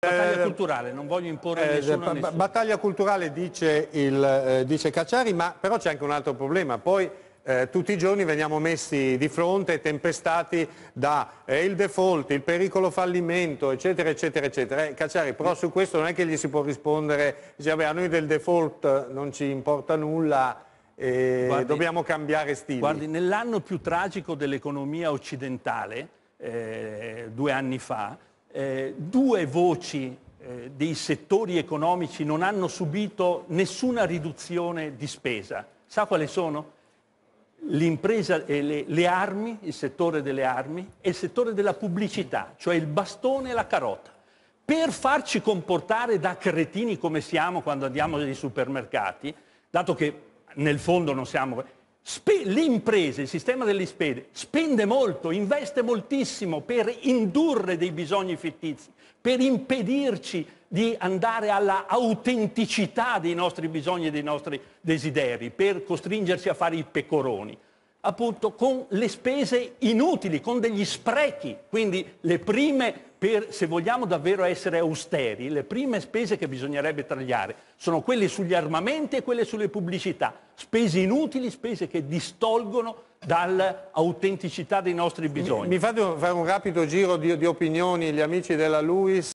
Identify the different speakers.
Speaker 1: Battaglia eh, culturale, non voglio imporre eh, nessuno, nessuno
Speaker 2: Battaglia culturale dice, il, eh, dice Cacciari, ma però c'è anche un altro problema. Poi eh, tutti i giorni veniamo messi di fronte, tempestati da eh, il default, il pericolo fallimento, eccetera, eccetera, eccetera. Eh, Cacciari, però su questo non è che gli si può rispondere, dice, vabbè, a noi del default non ci importa nulla, guardi, dobbiamo
Speaker 1: cambiare stile. Guardi, nell'anno più tragico dell'economia occidentale, eh, due anni fa, eh, due voci eh, dei settori economici non hanno subito nessuna riduzione di spesa. Sa quali sono? L'impresa, eh, le, le armi, il settore delle armi e il settore della pubblicità, cioè il bastone e la carota. Per farci comportare da cretini come siamo quando andiamo nei supermercati, dato che nel fondo non siamo Spe- le il sistema delle spede, spende molto, investe moltissimo per indurre dei bisogni fittizi, per impedirci di andare alla autenticità dei nostri bisogni e dei nostri desideri, per costringerci a fare i pecoroni appunto con le spese inutili, con degli sprechi, quindi le prime per, se vogliamo davvero essere austeri, le prime spese che bisognerebbe tagliare sono quelle sugli armamenti e quelle sulle pubblicità, spese inutili, spese che distolgono dall'autenticità dei nostri bisogni. Mi, mi fate un, fare un rapido giro di, di opinioni, gli amici della Luis.